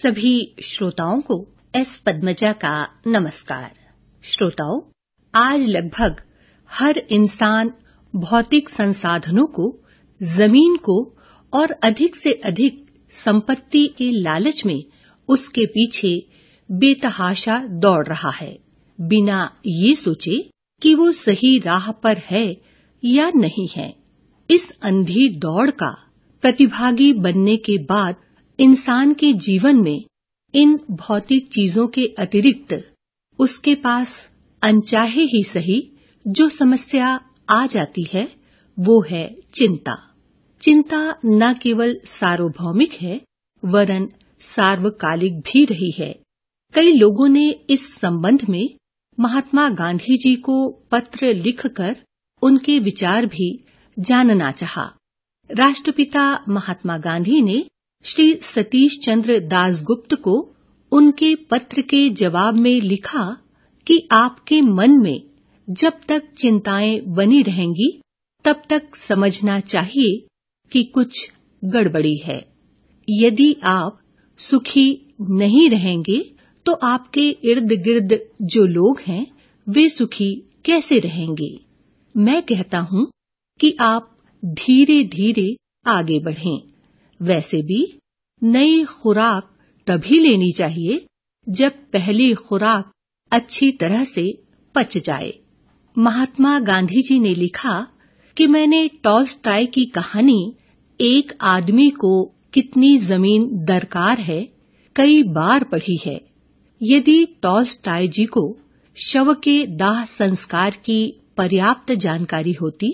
सभी श्रोताओं को एस पद्मजा का नमस्कार श्रोताओं आज लगभग हर इंसान भौतिक संसाधनों को जमीन को और अधिक से अधिक संपत्ति के लालच में उसके पीछे बेतहाशा दौड़ रहा है बिना ये सोचे कि वो सही राह पर है या नहीं है इस अंधी दौड़ का प्रतिभागी बनने के बाद इंसान के जीवन में इन भौतिक चीजों के अतिरिक्त उसके पास अनचाहे ही सही जो समस्या आ जाती है वो है चिंता चिंता न केवल सार्वभौमिक है वरन सार्वकालिक भी रही है कई लोगों ने इस संबंध में महात्मा गांधी जी को पत्र लिखकर उनके विचार भी जानना चाहा। राष्ट्रपिता महात्मा गांधी ने श्री सतीश चंद्र दासगुप्त को उनके पत्र के जवाब में लिखा कि आपके मन में जब तक चिंताएं बनी रहेंगी तब तक समझना चाहिए कि कुछ गड़बड़ी है यदि आप सुखी नहीं रहेंगे तो आपके इर्द गिर्द जो लोग हैं वे सुखी कैसे रहेंगे मैं कहता हूं कि आप धीरे धीरे आगे बढ़ें वैसे भी नई खुराक तभी लेनी चाहिए जब पहली खुराक अच्छी तरह से पच जाए महात्मा गांधी जी ने लिखा कि मैंने टॉलस्टाय की कहानी एक आदमी को कितनी जमीन दरकार है कई बार पढ़ी है यदि टॉलस्टाय जी को शव के दाह संस्कार की पर्याप्त जानकारी होती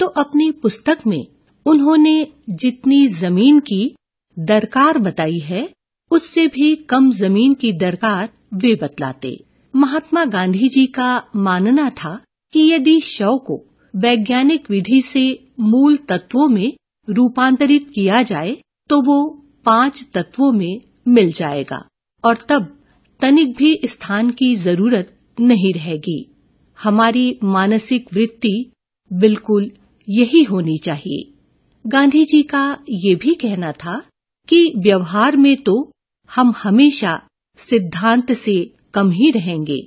तो अपनी पुस्तक में उन्होंने जितनी जमीन की दरकार बताई है उससे भी कम जमीन की दरकार वे बतलाते महात्मा गांधी जी का मानना था कि यदि शव को वैज्ञानिक विधि से मूल तत्वों में रूपांतरित किया जाए तो वो पांच तत्वों में मिल जाएगा और तब तनिक भी स्थान की जरूरत नहीं रहेगी हमारी मानसिक वृत्ति बिल्कुल यही होनी चाहिए गांधी जी का ये भी कहना था कि व्यवहार में तो हम हमेशा सिद्धांत से कम ही रहेंगे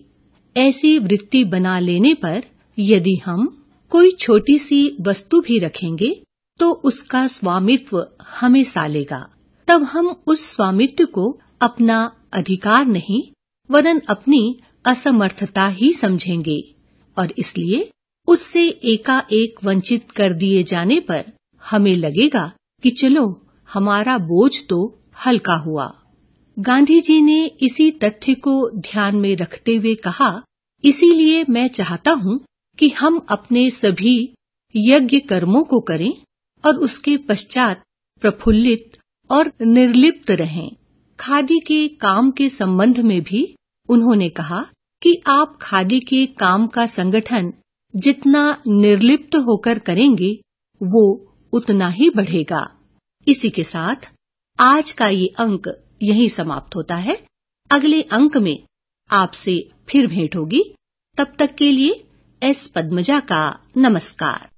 ऐसी वृत्ति बना लेने पर यदि हम कोई छोटी सी वस्तु भी रखेंगे तो उसका स्वामित्व हमें सालेगा तब हम उस स्वामित्व को अपना अधिकार नहीं वरन अपनी असमर्थता ही समझेंगे और इसलिए उससे एकाएक वंचित कर दिए जाने पर हमें लगेगा कि चलो हमारा बोझ तो हल्का हुआ गांधी जी ने इसी तथ्य को ध्यान में रखते हुए कहा इसीलिए मैं चाहता हूं कि हम अपने सभी यज्ञ कर्मों को करें और उसके पश्चात प्रफुल्लित और निर्लिप्त रहें खादी के काम के संबंध में भी उन्होंने कहा कि आप खादी के काम का संगठन जितना निर्लिप्त होकर करेंगे वो उतना ही बढ़ेगा इसी के साथ आज का ये अंक यहीं समाप्त होता है अगले अंक में आपसे फिर भेंट होगी तब तक के लिए एस पद्मजा का नमस्कार